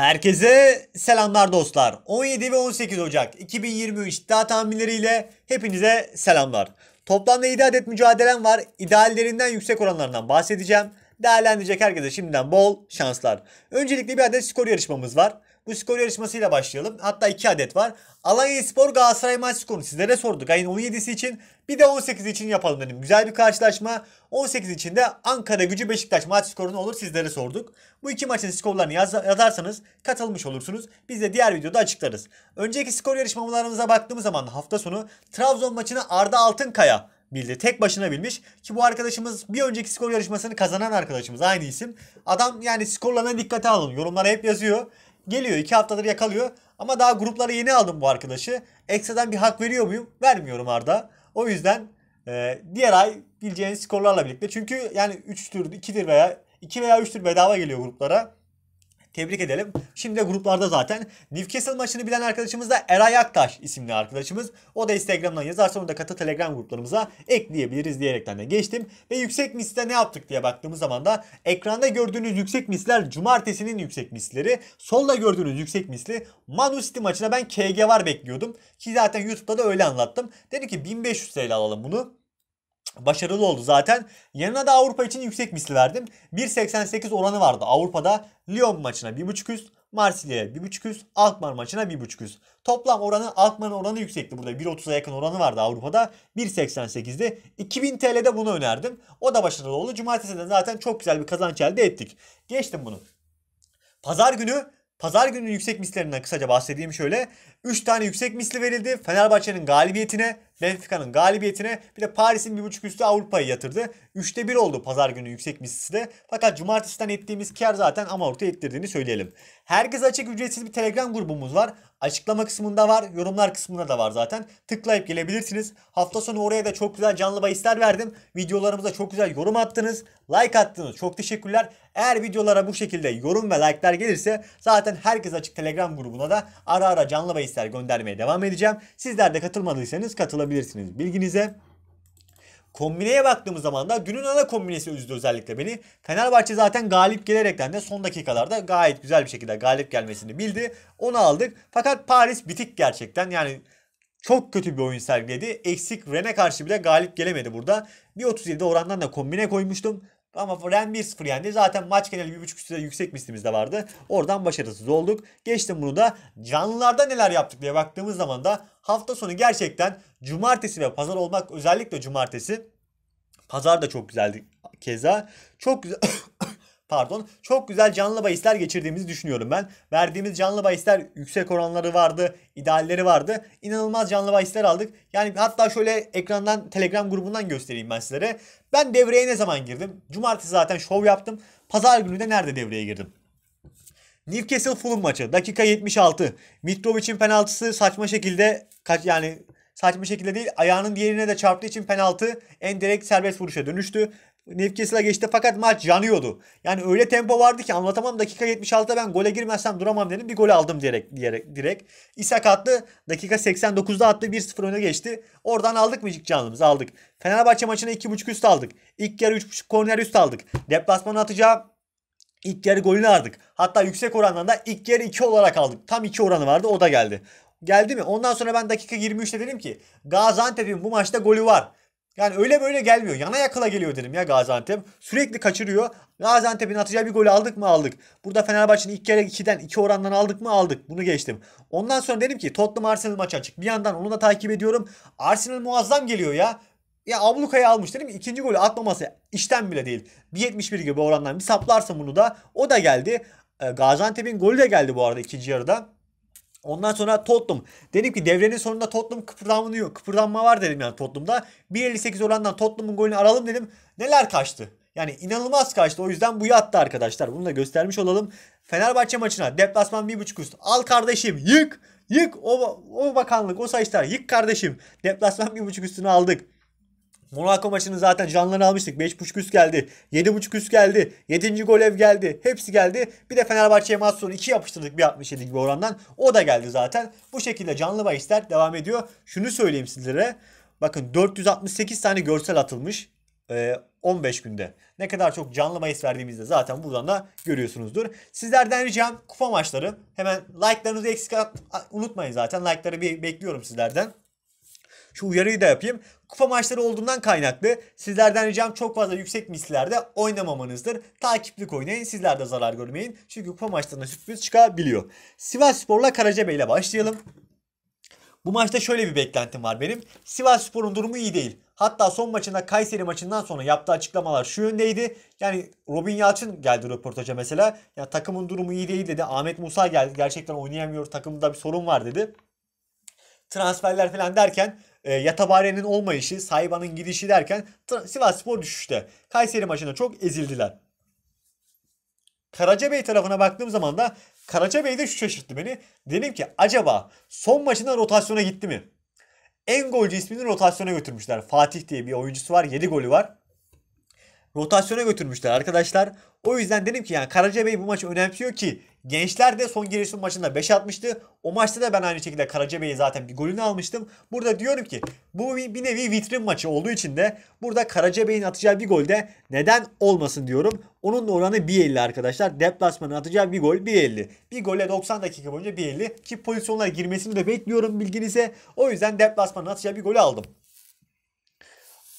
Herkese selamlar dostlar. 17 ve 18 Ocak 2023 iddia tahminleriyle hepinize selamlar. Toplamda 7 adet mücadelem var. İdeallerinden yüksek oranlarından bahsedeceğim. Değerlendirecek herkese şimdiden bol şanslar. Öncelikle bir adet skor yarışmamız var. Bu skor yarışmasıyla başlayalım. Hatta 2 adet var. Alanya Spor Galatasaray maç skorunu sizlere sorduk. Ayın 17'si için bir de 18 için yapalım dedim. Güzel bir karşılaşma. 18 için de Ankara gücü Beşiktaş maç skorunu olur sizlere sorduk. Bu iki maçın skorlarını yaz yazarsanız katılmış olursunuz. Biz de diğer videoda açıklarız. Önceki skor yarışmalarımıza baktığımız zaman hafta sonu Trabzon maçını Arda Altınkaya bildi. Tek başına bilmiş ki bu arkadaşımız bir önceki skor yarışmasını kazanan arkadaşımız aynı isim. Adam yani skorlarına dikkate alın. Yorumlara hep yazıyor. Geliyor iki haftadır yakalıyor ama daha gruplara yeni aldım bu arkadaşı. Ekstradan bir hak veriyor muyum? Vermiyorum Arda. O yüzden e, diğer ay bileceğiniz skorlarla birlikte. Çünkü yani 3 tur, 2 tur veya 2 veya 3 tur bedava geliyor gruplara. Tebrik edelim. Şimdi de gruplarda zaten Newcastle maçını bilen arkadaşımız da Eray Aktaş isimli arkadaşımız. O da Instagram'dan yazar onu da katı Telegram gruplarımıza ekleyebiliriz diyerekten de geçtim. Ve yüksek misle ne yaptık diye baktığımız zaman da ekranda gördüğünüz yüksek misler cumartesinin yüksek misleri. Solda gördüğünüz yüksek misli Manu City maçına ben KG var bekliyordum. Ki zaten YouTube'da da öyle anlattım. Dedi ki 1500 TL alalım bunu başarılı oldu zaten. Yanına da Avrupa için yüksek misli verdim. 1.88 oranı vardı Avrupa'da. Lyon maçına 1.5 üst, Marsilya'ya 1.5 üst, Alkmaar maçına 1.5 üst. Toplam oranı Alkmaar'ın oranı yüksekti burada. 1.30'a yakın oranı vardı Avrupa'da. 1.88'de 2000 TL'de bunu önerdim. O da başarılı oldu. Cumartesi de zaten çok güzel bir kazanç elde ettik. Geçtim bunu. Pazar günü Pazar günü yüksek mislerinden kısaca bahsedeyim şöyle. 3 tane yüksek misli verildi. Fenerbahçe'nin galibiyetine Benfica'nın galibiyetine bir de Paris'in 1.5 üstü Avrupa'yı yatırdı. 3'te 1 oldu pazar günü yüksek misisi de. Fakat cumartesiden ettiğimiz kar zaten amorti ettirdiğini söyleyelim. Herkes açık ücretsiz bir Telegram grubumuz var. Açıklama kısmında var, yorumlar kısmında da var zaten. Tıklayıp gelebilirsiniz. Hafta sonu oraya da çok güzel canlı bahisler verdim. Videolarımıza çok güzel yorum attınız, like attınız. Çok teşekkürler. Eğer videolara bu şekilde yorum ve like'lar gelirse zaten herkes açık Telegram grubuna da ara ara canlı bahisler göndermeye devam edeceğim. Sizler de katılmadıysanız katılabilirsiniz yazabilirsiniz bilginize. Kombineye baktığımız zaman da günün ana kombinesi üzdü özellikle beni. Fenerbahçe zaten galip gelerekten de son dakikalarda gayet güzel bir şekilde galip gelmesini bildi. Onu aldık. Fakat Paris bitik gerçekten. Yani çok kötü bir oyun sergiledi. Eksik Ren'e karşı bile galip gelemedi burada. Bir 37 orandan da kombine koymuştum. Ama Ren 1-0 yendi. Zaten maç geneli 1.5 üstüne yüksek listemizde vardı. Oradan başarısız olduk. Geçtim bunu da canlılarda neler yaptık diye baktığımız zaman da hafta sonu gerçekten cumartesi ve pazar olmak özellikle cumartesi. Pazar da çok güzeldi keza. Çok güzel pardon çok güzel canlı bahisler geçirdiğimizi düşünüyorum ben. Verdiğimiz canlı bahisler yüksek oranları vardı, idealleri vardı. İnanılmaz canlı bahisler aldık. Yani hatta şöyle ekrandan Telegram grubundan göstereyim ben sizlere. Ben devreye ne zaman girdim? Cumartesi zaten şov yaptım. Pazar günü de nerede devreye girdim? Newcastle Fulham maçı dakika 76. Mitrovic'in penaltısı saçma şekilde kaç yani saçma şekilde değil ayağının diğerine de çarptığı için penaltı en direkt serbest vuruşa dönüştü. Newcastle'a geçti fakat maç yanıyordu. Yani öyle tempo vardı ki anlatamam dakika 76'da ben gole girmezsem duramam dedim. Bir gol aldım diyerek, diyerek direkt. İsak attı. Dakika 89'da attı. 1-0 öne geçti. Oradan aldık mı canımızı? Aldık. Fenerbahçe maçına 2.5 üst aldık. İlk yarı 3.5 korner üst aldık. Deplasmanı atacağı ilk yarı golünü aldık. Hatta yüksek orandan da ilk yarı 2 olarak aldık. Tam 2 oranı vardı. O da geldi. Geldi mi? Ondan sonra ben dakika 23'te dedim ki Gaziantep'in bu maçta golü var. Yani öyle böyle gelmiyor. Yana yakala geliyor dedim ya Gaziantep. Sürekli kaçırıyor. Gaziantep'in atacağı bir gol aldık mı aldık. Burada Fenerbahçe'nin ilk kere 2'den 2 orandan aldık mı aldık. Bunu geçtim. Ondan sonra dedim ki Tottenham Arsenal maçı açık. Bir yandan onu da takip ediyorum. Arsenal muazzam geliyor ya. Ya ablukaya almış dedim. İkinci golü atmaması işten bile değil. 1.71 gibi orandan bir saplarsa bunu da o da geldi. Ee, Gaziantep'in golü de geldi bu arada ikinci yarıda. Ondan sonra Tottenham. Dedim ki devrenin sonunda Tottenham kıpırdanıyor. Kıpırdanma var dedim yani Tottenham'da. 1.58 orandan Tottenham'ın golünü aralım dedim. Neler kaçtı? Yani inanılmaz kaçtı. O yüzden bu yattı arkadaşlar. Bunu da göstermiş olalım. Fenerbahçe maçına deplasman 1.5 üst. Al kardeşim yık. Yık o, o bakanlık o sayışlar yık kardeşim. Deplasman 1.5 üstünü aldık. Monaco maçını zaten canlarını almıştık. 5.5 üst geldi. 7.5 üst geldi. 7. gol ev geldi. Hepsi geldi. Bir de Fenerbahçe'ye maç sonu 2 yapıştırdık bir 67 gibi orandan. O da geldi zaten. Bu şekilde canlı bahisler devam ediyor. Şunu söyleyeyim sizlere. Bakın 468 tane görsel atılmış. 15 e, günde. Ne kadar çok canlı bahis verdiğimizde zaten buradan da görüyorsunuzdur. Sizlerden ricam kupa maçları. Hemen like'larınızı eksik unutmayın zaten. Like'ları bir bekliyorum sizlerden. Şu uyarıyı da yapayım. Kupa maçları olduğundan kaynaklı sizlerden ricam çok fazla yüksek mislerde oynamamanızdır. Takiplik oynayın sizler de zarar görmeyin. Çünkü kupa maçlarında sürpriz çıkabiliyor. Sivas Spor'la Karacabey ile başlayalım. Bu maçta şöyle bir beklentim var benim. Sivas Spor'un durumu iyi değil. Hatta son maçında Kayseri maçından sonra yaptığı açıklamalar şu yöndeydi. Yani Robin Yalçın geldi röportaja mesela. Ya takımın durumu iyi değil dedi. Ahmet Musa geldi. Gerçekten oynayamıyor. Takımda bir sorun var dedi. Transferler falan derken e, ee, Yatabare'nin olmayışı, Sayba'nın gidişi derken Sivas Spor düşüşte. Kayseri maçında çok ezildiler. Karacabey tarafına baktığım zaman da Karacabey de şu şaşırttı beni. Dedim ki acaba son maçında rotasyona gitti mi? En golcü ismini rotasyona götürmüşler. Fatih diye bir oyuncusu var. 7 golü var rotasyona götürmüşler arkadaşlar. O yüzden dedim ki yani Karaca Bey bu maçı önemsiyor ki gençler de son girişim maçında 5 atmıştı. O maçta da ben aynı şekilde Karaca Bey'i zaten bir golünü almıştım. Burada diyorum ki bu bir nevi vitrin maçı olduğu için de burada Karaca Bey'in atacağı bir golde neden olmasın diyorum. Onun da oranı 1.50 arkadaşlar. Deplasmanın atacağı bir gol 1.50. Bir gole 90 dakika boyunca 1.50 ki pozisyonlara girmesini de bekliyorum bilginize. O yüzden deplasmanın atacağı bir golü aldım.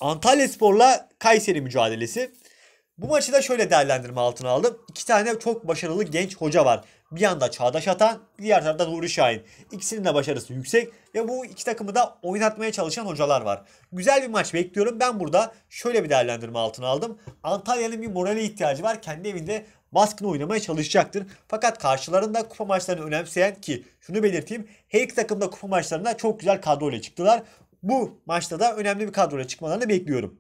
Antalya Spor'la Kayseri mücadelesi. Bu maçı da şöyle değerlendirme altına aldım. İki tane çok başarılı genç hoca var. Bir yanda Çağdaş Atan, diğer tarafta Nuri Şahin. İkisinin de başarısı yüksek ve bu iki takımı da oynatmaya çalışan hocalar var. Güzel bir maç bekliyorum. Ben burada şöyle bir değerlendirme altına aldım. Antalya'nın bir morale ihtiyacı var. Kendi evinde baskın oynamaya çalışacaktır. Fakat karşılarında kupa maçlarını önemseyen ki şunu belirteyim. Her iki takım da kupa maçlarında çok güzel kadro ile çıktılar bu maçta da önemli bir kadroyla çıkmalarını bekliyorum.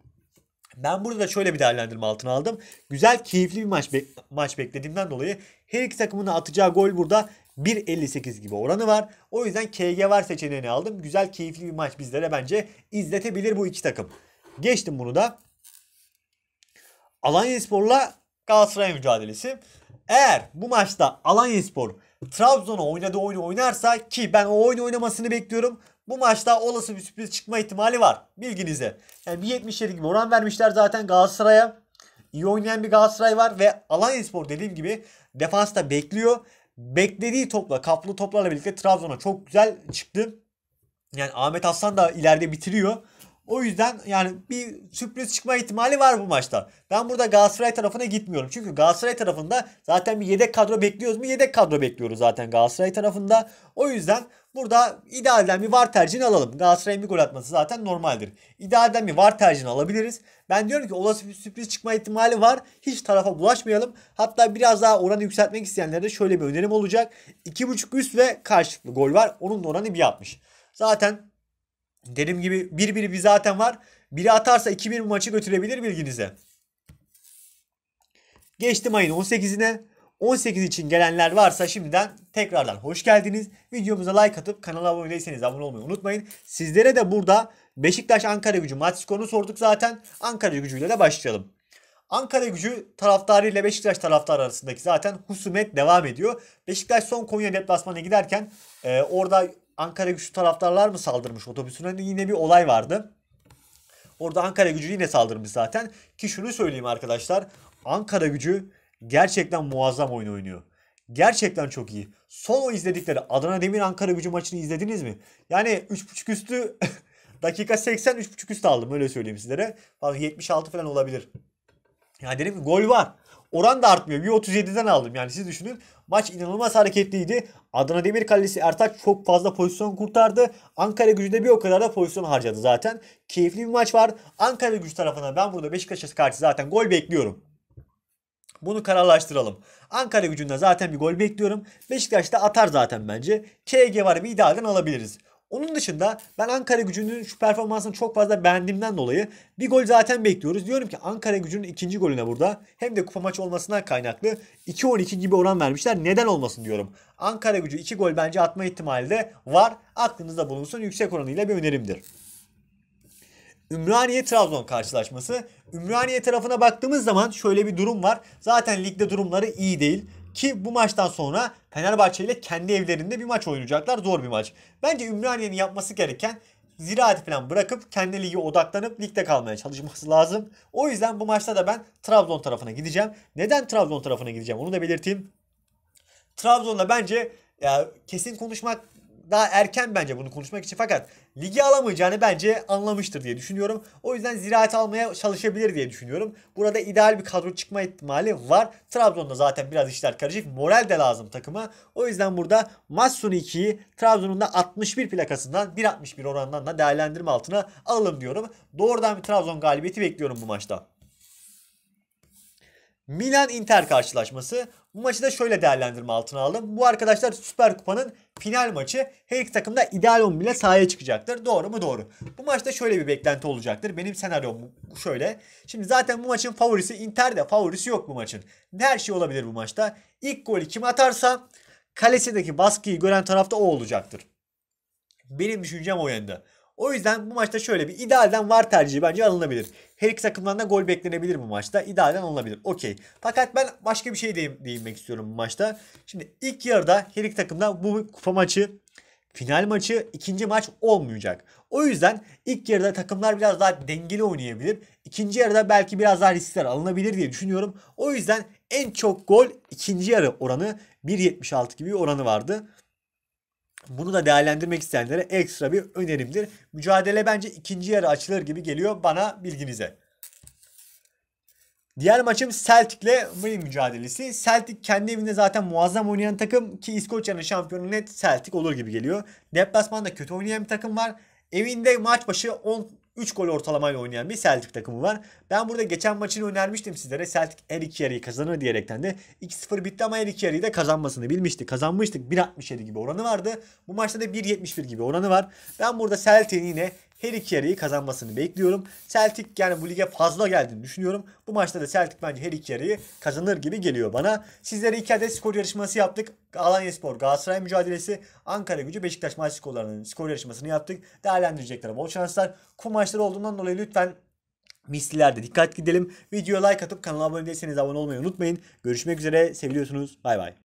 Ben burada da şöyle bir değerlendirme altına aldım. Güzel, keyifli bir maç, be- maç beklediğimden dolayı her iki takımın da atacağı gol burada 1.58 gibi oranı var. O yüzden KG var seçeneğini aldım. Güzel, keyifli bir maç bizlere bence izletebilir bu iki takım. Geçtim bunu da. Alanyaspor'la Galatasaray mücadelesi. Eğer bu maçta Alanyaspor Trabzon'a oynadığı oyunu oynarsa ki ben o oyunu oynamasını bekliyorum bu maçta olası bir sürpriz çıkma ihtimali var. Bilginize. Yani bir 77 gibi oran vermişler zaten Galatasaray'a. İyi oynayan bir Galatasaray var ve Alanyaspor dediğim gibi defansta bekliyor. Beklediği topla, kaplı toplarla birlikte Trabzon'a çok güzel çıktı. Yani Ahmet Aslan da ileride bitiriyor. O yüzden yani bir sürpriz çıkma ihtimali var bu maçta. Ben burada Galatasaray tarafına gitmiyorum. Çünkü Galatasaray tarafında zaten bir yedek kadro bekliyoruz mu? Yedek kadro bekliyoruz zaten Galatasaray tarafında. O yüzden Burada idealden bir var tercihini alalım. Galatasaray'ın bir gol atması zaten normaldir. İdealden bir var tercihini alabiliriz. Ben diyorum ki olası bir sürpriz çıkma ihtimali var. Hiç tarafa bulaşmayalım. Hatta biraz daha oranı yükseltmek isteyenlere de şöyle bir önerim olacak. 2.5 üst ve karşılıklı gol var. Onun da oranı 1.60. Zaten dediğim gibi 1-1 bir zaten var. Biri atarsa 2-1 maçı götürebilir bilginize. Geçtim ayın 18'ine. 18 için gelenler varsa şimdiden tekrardan hoş geldiniz. Videomuza like atıp kanala abone değilseniz abone olmayı unutmayın. Sizlere de burada Beşiktaş Ankara gücü maç skorunu sorduk zaten. Ankara gücüyle de başlayalım. Ankara gücü taraftarı ile Beşiktaş taraftarı arasındaki zaten husumet devam ediyor. Beşiktaş son Konya deplasmana giderken e, orada Ankara gücü taraftarlar mı saldırmış otobüsüne yine bir olay vardı. Orada Ankara gücü yine saldırmış zaten. Ki şunu söyleyeyim arkadaşlar. Ankara gücü Gerçekten muazzam oyun oynuyor. Gerçekten çok iyi. Son izledikleri Adana Demir Ankara gücü maçını izlediniz mi? Yani 3.5 üstü dakika 80 3.5 üstü aldım öyle söyleyeyim sizlere. Bak 76 falan olabilir. Yani dedim ki gol var. Oran da artmıyor. Bir 37'den aldım. Yani siz düşünün. Maç inanılmaz hareketliydi. Adana Demir Kalesi Ertaç çok fazla pozisyon kurtardı. Ankara gücü de bir o kadar da pozisyon harcadı zaten. Keyifli bir maç var. Ankara gücü tarafına ben burada Beşiktaş'a karşı zaten gol bekliyorum. Bunu kararlaştıralım. Ankara gücünde zaten bir gol bekliyorum. Beşiktaş da atar zaten bence. KG var bir idealden alabiliriz. Onun dışında ben Ankara gücünün şu performansını çok fazla beğendiğimden dolayı bir gol zaten bekliyoruz. Diyorum ki Ankara gücünün ikinci golüne burada hem de kupa maçı olmasına kaynaklı 2-12 gibi oran vermişler. Neden olmasın diyorum. Ankara gücü 2 gol bence atma ihtimali de var. Aklınızda bulunsun yüksek oranıyla bir önerimdir. Ümraniye-Trabzon karşılaşması. Ümraniye tarafına baktığımız zaman şöyle bir durum var. Zaten ligde durumları iyi değil. Ki bu maçtan sonra Fenerbahçe ile kendi evlerinde bir maç oynayacaklar. Zor bir maç. Bence Ümraniye'nin yapması gereken ziraat falan bırakıp kendi ligi odaklanıp ligde kalmaya çalışması lazım. O yüzden bu maçta da ben Trabzon tarafına gideceğim. Neden Trabzon tarafına gideceğim onu da belirteyim. Trabzon'da bence ya kesin konuşmak daha erken bence bunu konuşmak için fakat ligi alamayacağını bence anlamıştır diye düşünüyorum. O yüzden ziraat almaya çalışabilir diye düşünüyorum. Burada ideal bir kadro çıkma ihtimali var. Trabzon'da zaten biraz işler karışık. Moral de lazım takıma. O yüzden burada Matsun 2'yi Trabzon'un da 61 plakasından 1.61 oranından da değerlendirme altına alalım diyorum. Doğrudan bir Trabzon galibiyeti bekliyorum bu maçta. Milan-Inter karşılaşması. Bu maçı da şöyle değerlendirme altına aldım. Bu arkadaşlar Süper Kupa'nın final maçı. Her iki takım da ideal 11 ile sahaya çıkacaktır. Doğru mu? Doğru. Bu maçta şöyle bir beklenti olacaktır. Benim senaryom şöyle. Şimdi zaten bu maçın favorisi Inter'de favorisi yok bu maçın. Her şey olabilir bu maçta. İlk golü kim atarsa kalesindeki baskıyı gören tarafta o olacaktır. Benim düşüncem o yönde. O yüzden bu maçta şöyle bir idealden var tercihi bence alınabilir. Her iki takımdan da gol beklenebilir bu maçta. İdealden alınabilir. Okey. Fakat ben başka bir şey değin, değinmek istiyorum bu maçta. Şimdi ilk yarıda her iki takımda bu kupa maçı final maçı ikinci maç olmayacak. O yüzden ilk yarıda takımlar biraz daha dengeli oynayabilir. İkinci yarıda belki biraz daha riskler alınabilir diye düşünüyorum. O yüzden en çok gol ikinci yarı oranı 1.76 gibi bir oranı vardı. Bunu da değerlendirmek isteyenlere ekstra bir önerimdir. Mücadele bence ikinci yarı açılır gibi geliyor bana bilginize. Diğer maçım Celtic ile Murray mücadelesi. Celtic kendi evinde zaten muazzam oynayan takım ki İskoçya'nın şampiyonu net Celtic olur gibi geliyor. Deplasman'da kötü oynayan bir takım var. Evinde maç başı 10 3 gol ortalamayla oynayan bir Celtic takımı var. Ben burada geçen maçını önermiştim sizlere. Celtic her iki yarıyı kazanır diyerekten de 2-0 bitti ama her iki yarıyı da kazanmasını bilmiştik. Kazanmıştık. 1.67 gibi oranı vardı. Bu maçta da 1.71 gibi oranı var. Ben burada Celtic'in yine her iki yarıyı kazanmasını bekliyorum. Celtic yani bu lige fazla geldiğini düşünüyorum. Bu maçta da Celtic bence her iki yarıyı kazanır gibi geliyor bana. Sizlere iki adet skor yarışması yaptık. Alanya Spor Galatasaray mücadelesi, Ankara Gücü Beşiktaş maç skorlarının skor yarışmasını yaptık. Değerlendirecekler bol şanslar. Kum maçları olduğundan dolayı lütfen mislilerde dikkat gidelim. Videoya like atıp kanala abone değilseniz abone olmayı unutmayın. Görüşmek üzere. seviyorsunuz. Bay bay.